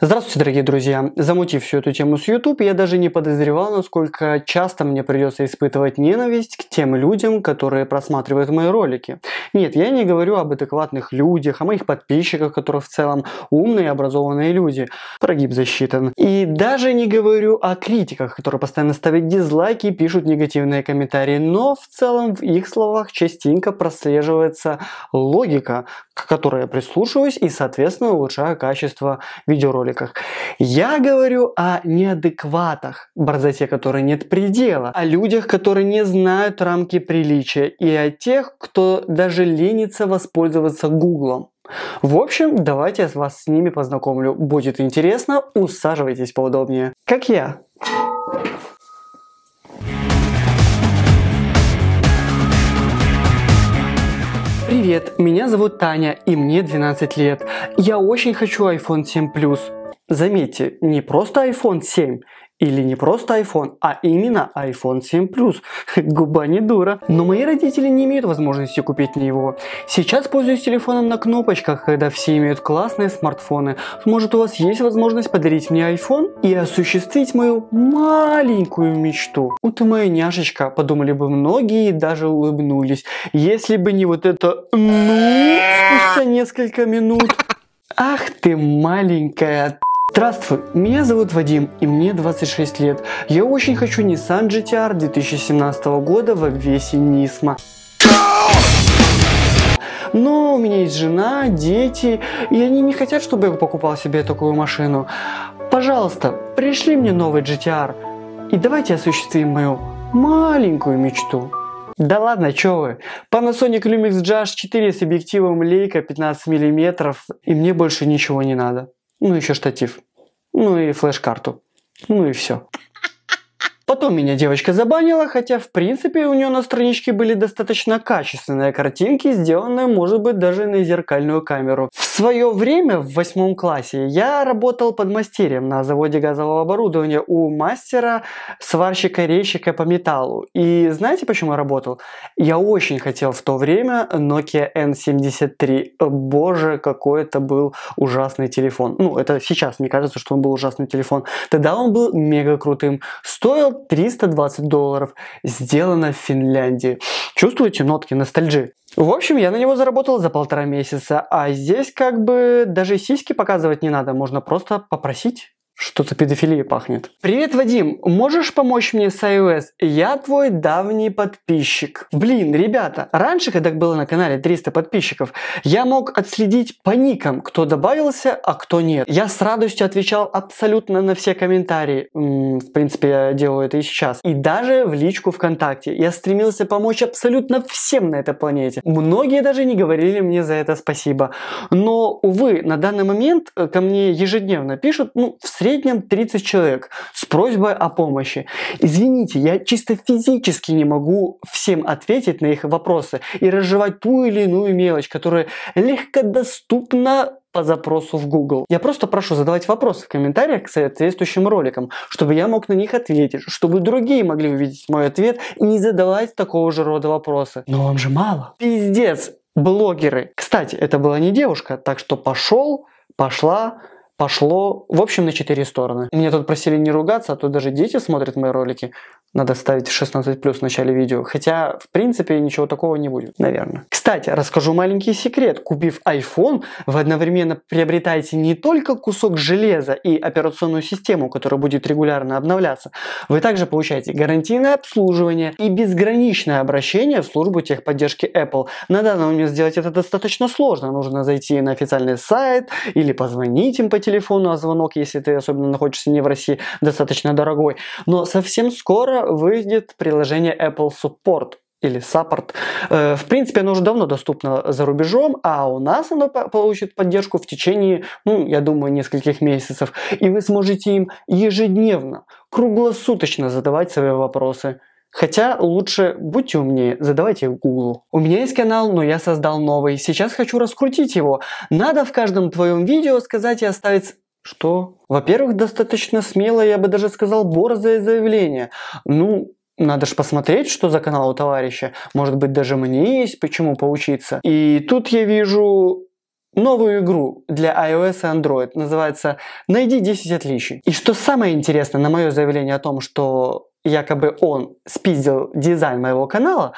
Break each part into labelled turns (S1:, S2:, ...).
S1: Здравствуйте, дорогие друзья! Замутив всю эту тему с YouTube, я даже не подозревал, насколько часто мне придется испытывать ненависть к тем людям, которые просматривают мои ролики. Нет, я не говорю об адекватных людях, о моих подписчиках, которые в целом умные и образованные люди. Прогиб засчитан. И даже не говорю о критиках, которые постоянно ставят дизлайки и пишут негативные комментарии, но в целом в их словах частенько прослеживается логика, к которой я прислушиваюсь и, соответственно, улучшаю качество видеоролика алкоголиках. Я говорю о неадекватах, борзоте которой нет предела, о людях, которые не знают рамки приличия и о тех, кто даже ленится воспользоваться гуглом. В общем, давайте я вас с ними познакомлю. Будет интересно, усаживайтесь поудобнее. Как я. Привет, меня зовут Таня и мне 12 лет. Я очень хочу iPhone 7 Plus. Заметьте, не просто iPhone 7 или не просто iPhone, а именно iPhone 7 Plus. Губа не дура. Но мои родители не имеют возможности купить мне его. Сейчас пользуюсь телефоном на кнопочках, когда все имеют классные смартфоны. Может у вас есть возможность подарить мне iPhone и осуществить мою маленькую мечту? У ты моя няшечка, подумали бы многие и даже улыбнулись. Если бы не вот это ну спустя несколько минут. Ах ты маленькая Здравствуй, меня зовут Вадим и мне 26 лет. Я очень хочу Nissan GTR 2017 года в обвесе Nismo. Но у меня есть жена, дети, и они не хотят, чтобы я покупал себе такую машину. Пожалуйста, пришли мне новый GTR и давайте осуществим мою маленькую мечту. Да ладно, чё вы. Panasonic Lumix gh 4 с объективом Leica 15 мм и мне больше ничего не надо ну еще штатив, ну и флеш-карту, ну и все. Потом меня девочка забанила, хотя в принципе у нее на страничке были достаточно качественные картинки, сделанные может быть даже на зеркальную камеру. В свое время в восьмом классе я работал под мастерем на заводе газового оборудования у мастера, сварщика, резчика по металлу. И знаете почему я работал? Я очень хотел в то время Nokia N73. Боже, какой это был ужасный телефон. Ну, это сейчас, мне кажется, что он был ужасный телефон. Тогда он был мега крутым. Стоил 320 долларов. Сделано в Финляндии. Чувствуете нотки ностальджи? В общем, я на него заработал за полтора месяца, а здесь как бы даже сиськи показывать не надо, можно просто попросить. Что-то педофилией пахнет. Привет, Вадим. Можешь помочь мне с iOS? Я твой давний подписчик. Блин, ребята, раньше, когда было на канале 300 подписчиков, я мог отследить по никам, кто добавился, а кто нет. Я с радостью отвечал абсолютно на все комментарии. в принципе, я делаю это и сейчас. И даже в личку ВКонтакте. Я стремился помочь абсолютно всем на этой планете. Многие даже не говорили мне за это спасибо. Но, увы, на данный момент э, ко мне ежедневно пишут, ну, в среднем среднем 30 человек с просьбой о помощи. Извините, я чисто физически не могу всем ответить на их вопросы и разжевать ту или иную мелочь, которая легкодоступна по запросу в Google. Я просто прошу задавать вопросы в комментариях к соответствующим роликам, чтобы я мог на них ответить, чтобы другие могли увидеть мой ответ и не задавать такого же рода вопросы. Но вам же мало. Пиздец, блогеры. Кстати, это была не девушка, так что пошел, пошла пошло, в общем, на четыре стороны. Меня тут просили не ругаться, а то даже дети смотрят мои ролики. Надо ставить 16 плюс в начале видео. Хотя, в принципе, ничего такого не будет, наверное. Кстати, расскажу маленький секрет. Купив iPhone, вы одновременно приобретаете не только кусок железа и операционную систему, которая будет регулярно обновляться, вы также получаете гарантийное обслуживание и безграничное обращение в службу техподдержки Apple. На данный момент сделать это достаточно сложно. Нужно зайти на официальный сайт или позвонить им по телефону телефону, а звонок, если ты особенно находишься не в России, достаточно дорогой. Но совсем скоро выйдет приложение Apple Support или саппорт. Э, в принципе, оно уже давно доступно за рубежом, а у нас оно получит поддержку в течение, ну, я думаю, нескольких месяцев. И вы сможете им ежедневно, круглосуточно задавать свои вопросы, Хотя лучше будьте умнее, задавайте Гуглу. У меня есть канал, но я создал новый. Сейчас хочу раскрутить его. Надо в каждом твоем видео сказать и оставить что? Во-первых, достаточно смело, я бы даже сказал, борзое заявление. Ну, надо же посмотреть, что за канал у товарища. Может быть, даже мне есть почему поучиться. И тут я вижу новую игру для iOS и Android. Называется «Найди 10 отличий». И что самое интересное, на мое заявление о том, что якобы он спиздил дизайн моего канала,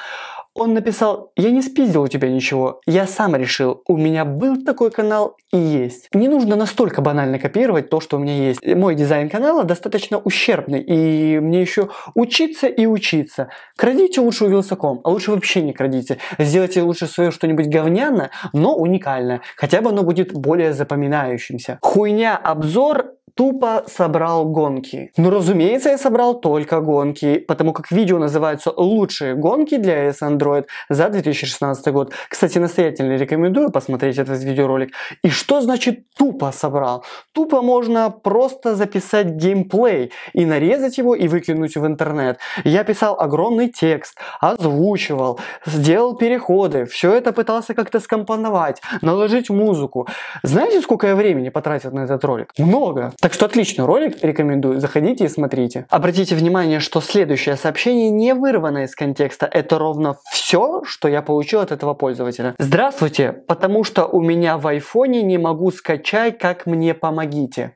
S1: он написал, я не спиздил у тебя ничего, я сам решил, у меня был такой канал и есть. Не нужно настолько банально копировать то, что у меня есть. Мой дизайн канала достаточно ущербный, и мне еще учиться и учиться. Крадите лучше у Вилсаком, а лучше вообще не крадите. Сделайте лучше свое что-нибудь говняно, но уникальное. Хотя бы оно будет более запоминающимся. Хуйня обзор тупо собрал гонки. Но ну, разумеется, я собрал только гонки, потому как видео называются «Лучшие гонки для СНД. Android за 2016 год. Кстати, настоятельно рекомендую посмотреть этот видеоролик. И что значит тупо собрал? Тупо можно просто записать геймплей и нарезать его и выкинуть в интернет. Я писал огромный текст, озвучивал, сделал переходы, все это пытался как-то скомпоновать, наложить музыку. Знаете, сколько я времени потратил на этот ролик? Много. Так что отличный ролик, рекомендую, заходите и смотрите. Обратите внимание, что следующее сообщение не вырвано из контекста, это ровно все, что я получил от этого пользователя. Здравствуйте, потому что у меня в айфоне не могу скачать, как мне помогите.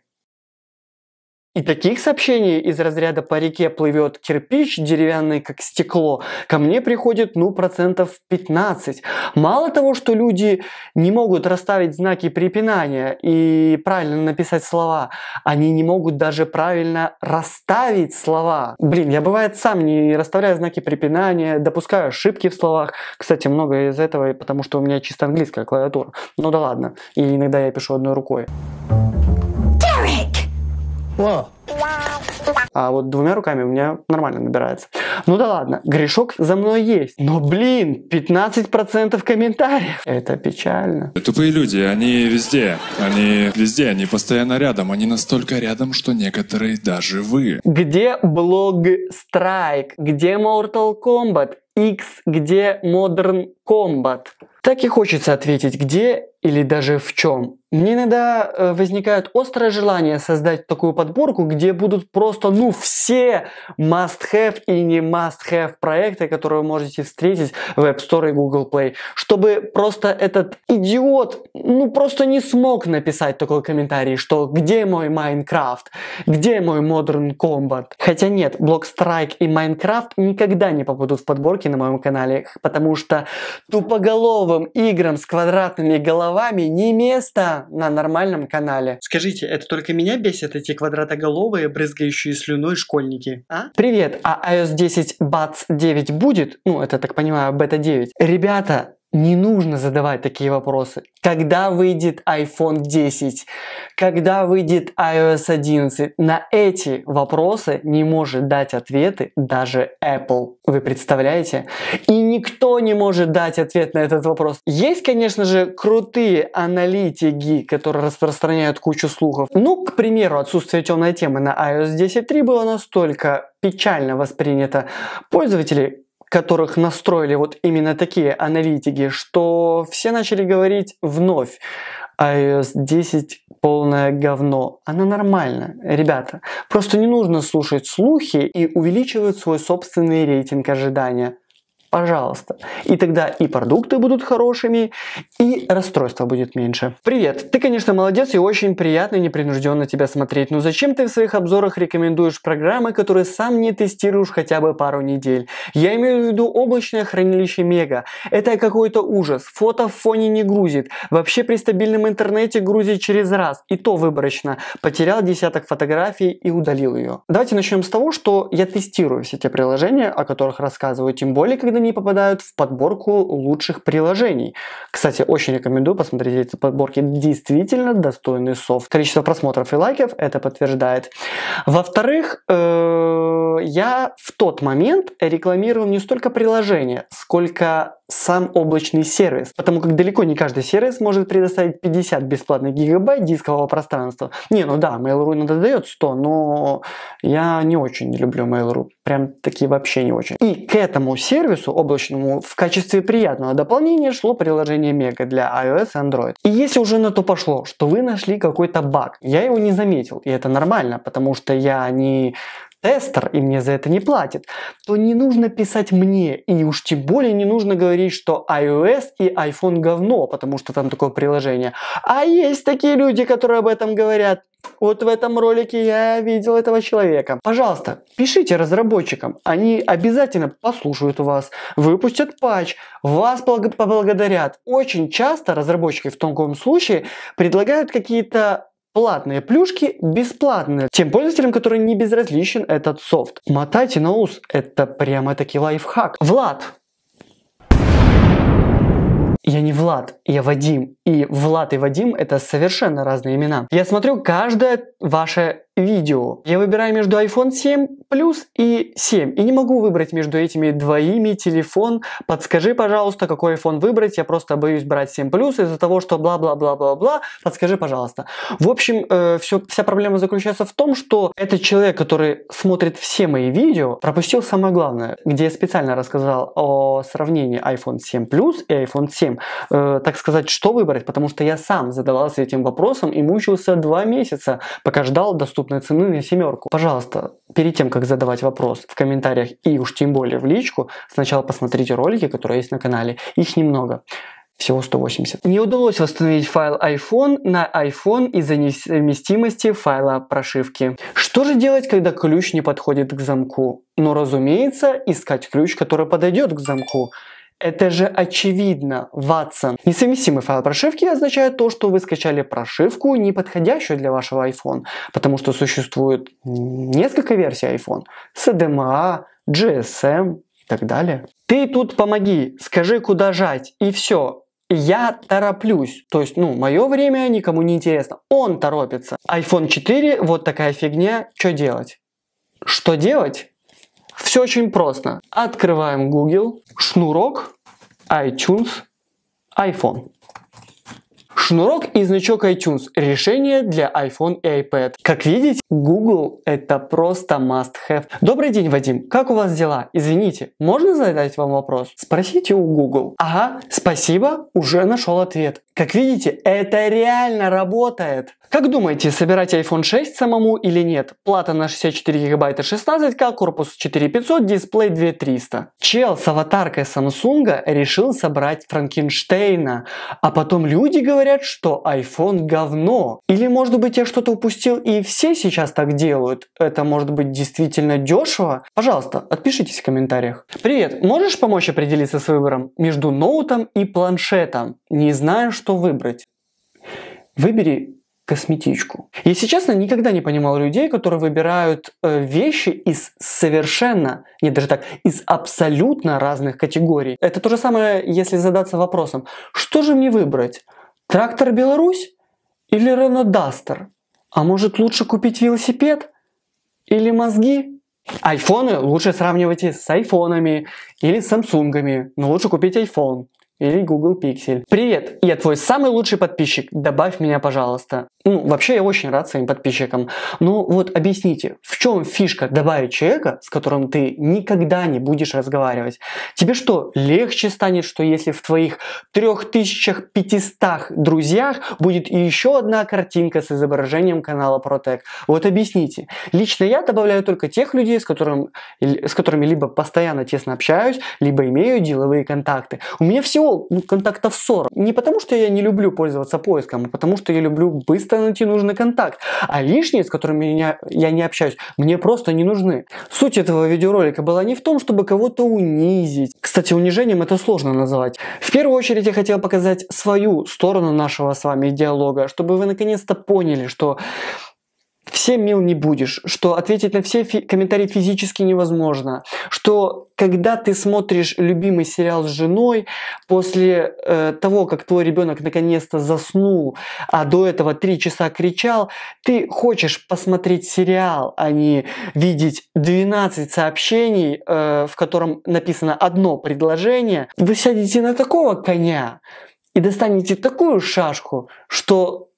S1: И таких сообщений из разряда «по реке плывет кирпич, деревянный как стекло» ко мне приходит, ну, процентов 15. Мало того, что люди не могут расставить знаки препинания и правильно написать слова, они не могут даже правильно расставить слова. Блин, я бывает сам не расставляю знаки препинания, допускаю ошибки в словах. Кстати, много из этого, потому что у меня чисто английская клавиатура. Ну да ладно, и иногда я пишу одной рукой. А вот двумя руками у меня нормально набирается. Ну да ладно, грешок за мной есть. Но, блин, 15% комментариев. Это печально. Тупые люди, они везде. Они везде, они постоянно рядом. Они настолько рядом, что некоторые даже вы. Где блог Страйк? Где Mortal Kombat? X, где Modern Combat? Так и хочется ответить, где или даже в чем. Мне иногда э, возникает острое желание создать такую подборку, где будут просто, ну, все must-have и не must-have проекты, которые вы можете встретить в App Store и Google Play, чтобы просто этот идиот, ну, просто не смог написать такой комментарий, что где мой Майнкрафт, где мой Modern Combat. Хотя нет, Block Strike и Майнкрафт никогда не попадут в подборки на моем канале, потому что тупоголовым играм с квадратными головами головами не место на нормальном канале. Скажите, это только меня бесит эти квадратоголовые, брызгающие слюной школьники, а? Привет, а iOS 10 BATS 9 будет? Ну, это, так понимаю, бета 9. Ребята, не нужно задавать такие вопросы. Когда выйдет iPhone 10? Когда выйдет iOS 11? На эти вопросы не может дать ответы даже Apple. Вы представляете? И никто не может дать ответ на этот вопрос. Есть, конечно же, крутые аналитики, которые распространяют кучу слухов. Ну, к примеру, отсутствие темной темы на iOS 10.3 было настолько печально воспринято пользователи которых настроили вот именно такие аналитики, что все начали говорить вновь iOS а, 10 э, полное говно. Она нормально, ребята. Просто не нужно слушать слухи и увеличивать свой собственный рейтинг ожидания. Пожалуйста. И тогда и продукты будут хорошими, и расстройства будет меньше. Привет! Ты, конечно, молодец и очень приятно и непринужденно тебя смотреть, но зачем ты в своих обзорах рекомендуешь программы, которые сам не тестируешь хотя бы пару недель? Я имею в виду облачное хранилище Мега. Это какой-то ужас. Фото в фоне не грузит. Вообще при стабильном интернете грузит через раз. И то выборочно. Потерял десяток фотографий и удалил ее. Давайте начнем с того, что я тестирую все те приложения, о которых рассказываю, тем более, когда они попадают в подборку лучших приложений. Кстати, очень рекомендую посмотреть эти подборки. Действительно достойный софт. Количество просмотров и лайков это подтверждает. Во-вторых, э, я в тот момент рекламировал не столько приложение, сколько сам облачный сервис, потому как далеко не каждый сервис может предоставить 50 бесплатных гигабайт дискового пространства. Не, ну да, Mail.ru иногда дает 100, но я не очень люблю Mail.ru, прям таки вообще не очень. И к этому сервису облачному в качестве приятного дополнения шло приложение Mega для iOS и Android. И если уже на то пошло, что вы нашли какой-то баг, я его не заметил, и это нормально, потому что я не тестер и мне за это не платит, то не нужно писать мне и уж тем более не нужно говорить, что iOS и iPhone говно, потому что там такое приложение. А есть такие люди, которые об этом говорят. Вот в этом ролике я видел этого человека. Пожалуйста, пишите разработчикам. Они обязательно послушают вас, выпустят патч, вас поблагодарят. Очень часто разработчики в таком случае предлагают какие-то платные плюшки бесплатные тем пользователям, которые не безразличен этот софт. Мотайте на ус, это прямо-таки лайфхак. Влад, я не Влад, я Вадим. И Влад и Вадим это совершенно разные имена. Я смотрю каждое ваше видео. Я выбираю между iPhone 7 Plus и 7. И не могу выбрать между этими двоими телефон. Подскажи, пожалуйста, какой iPhone выбрать. Я просто боюсь брать 7 Plus из-за того, что бла-бла-бла-бла-бла. Подскажи, пожалуйста. В общем, э, все, вся проблема заключается в том, что этот человек, который смотрит все мои видео, пропустил самое главное, где я специально рассказал о сравнении iPhone 7 Plus и iPhone 7. Э, так сказать, что выбрать, потому что я сам задавался этим вопросом и мучился два месяца, пока ждал доступ доступной цены ну, на семерку. Пожалуйста, перед тем, как задавать вопрос в комментариях и уж тем более в личку, сначала посмотрите ролики, которые есть на канале. Их немного всего 180. Не удалось восстановить файл iPhone на iPhone из-за несовместимости файла прошивки. Что же делать, когда ключ не подходит к замку? Ну, разумеется, искать ключ, который подойдет к замку. Это же очевидно, Ватсон. Несовместимый файл прошивки означает то, что вы скачали прошивку, не подходящую для вашего iPhone, потому что существует несколько версий iPhone с CDMA, GSM и так далее. Ты тут помоги, скажи, куда жать, и все. Я тороплюсь. То есть, ну, мое время никому не интересно. Он торопится. iPhone 4, вот такая фигня, что делать? Что делать? Все очень просто. Открываем Google, шнурок, iTunes, iPhone. Шнурок и значок iTunes – решение для iPhone и iPad. Как видите, Google – это просто must-have. Добрый день, Вадим, как у вас дела? Извините, можно задать вам вопрос? Спросите у Google. Ага, спасибо, уже нашел ответ. Как видите, это реально работает. Как думаете, собирать iPhone 6 самому или нет? Плата на 64 гигабайта 16К, корпус 4500, дисплей 2300. Чел с аватаркой Samsung решил собрать Франкенштейна, а потом люди говорят, что iPhone говно. Или может быть я что-то упустил и все сейчас так делают? Это может быть действительно дешево? Пожалуйста, отпишитесь в комментариях. Привет, можешь помочь определиться с выбором между ноутом и планшетом? Не знаю, что что выбрать. Выбери косметичку. Я Если честно, никогда не понимал людей, которые выбирают э, вещи из совершенно, нет, даже так, из абсолютно разных категорий. Это то же самое, если задаться вопросом, что же мне выбрать? Трактор Беларусь или Рено Дастер? А может лучше купить велосипед или мозги? Айфоны лучше сравнивайте с айфонами или с самсунгами, но лучше купить айфон или Google Pixel. Привет, я твой самый лучший подписчик, добавь меня, пожалуйста. Ну, вообще я очень рад своим подписчикам. Но ну, вот объясните, в чем фишка добавить человека, с которым ты никогда не будешь разговаривать? Тебе что, легче станет, что если в твоих 3500 друзьях будет еще одна картинка с изображением канала Protec? Вот объясните. Лично я добавляю только тех людей, с, которым, с которыми либо постоянно тесно общаюсь, либо имею деловые контакты. У меня всего нашел ну, контактов 40. Не потому, что я не люблю пользоваться поиском, а потому, что я люблю быстро найти нужный контакт. А лишние, с которыми я, я не общаюсь, мне просто не нужны. Суть этого видеоролика была не в том, чтобы кого-то унизить. Кстати, унижением это сложно называть. В первую очередь я хотел показать свою сторону нашего с вами диалога, чтобы вы наконец-то поняли, что всем мил не будешь, что ответить на все фи- комментарии физически невозможно, что когда ты смотришь любимый сериал с женой, после э, того, как твой ребенок наконец-то заснул, а до этого три часа кричал, ты хочешь посмотреть сериал, а не видеть 12 сообщений, э, в котором написано одно предложение. Вы сядете на такого коня и достанете такую шашку, что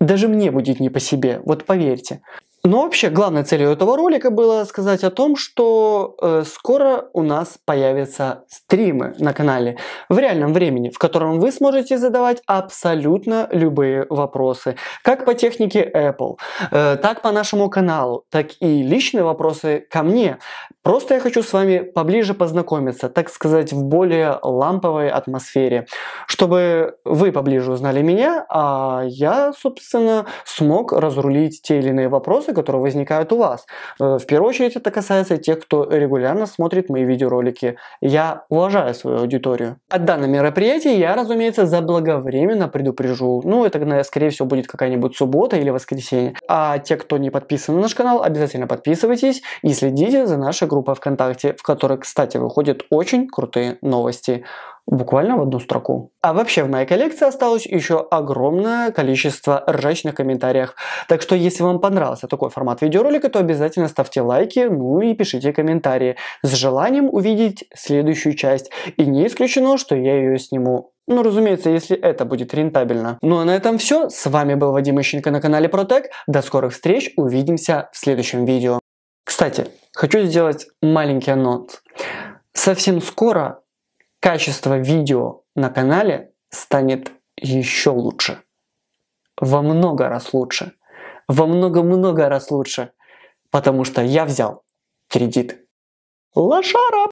S1: даже мне будет не по себе, вот поверьте. Но ну, вообще главной целью этого ролика было сказать о том, что э, скоро у нас появятся стримы на канале в реальном времени, в котором вы сможете задавать абсолютно любые вопросы, как по технике Apple, э, так по нашему каналу, так и личные вопросы ко мне. Просто я хочу с вами поближе познакомиться, так сказать, в более ламповой атмосфере, чтобы вы поближе узнали меня, а я, собственно, смог разрулить те или иные вопросы, вопросы, которые возникают у вас. Э, в первую очередь это касается тех, кто регулярно смотрит мои видеоролики. Я уважаю свою аудиторию. О данном мероприятии я, разумеется, заблаговременно предупрежу. Ну, это, скорее всего, будет какая-нибудь суббота или воскресенье. А те, кто не подписан на наш канал, обязательно подписывайтесь и следите за нашей группой ВКонтакте, в которой, кстати, выходят очень крутые новости буквально в одну строку. А вообще в моей коллекции осталось еще огромное количество ржачных комментариев. Так что если вам понравился такой формат видеоролика, то обязательно ставьте лайки, ну и пишите комментарии. С желанием увидеть следующую часть. И не исключено, что я ее сниму. Ну, разумеется, если это будет рентабельно. Ну а на этом все. С вами был Вадим Ищенко на канале Протек. До скорых встреч. Увидимся в следующем видео. Кстати, хочу сделать маленький анонс. Совсем скоро качество видео на канале станет еще лучше. Во много раз лучше. Во много-много раз лучше. Потому что я взял кредит. Лошара!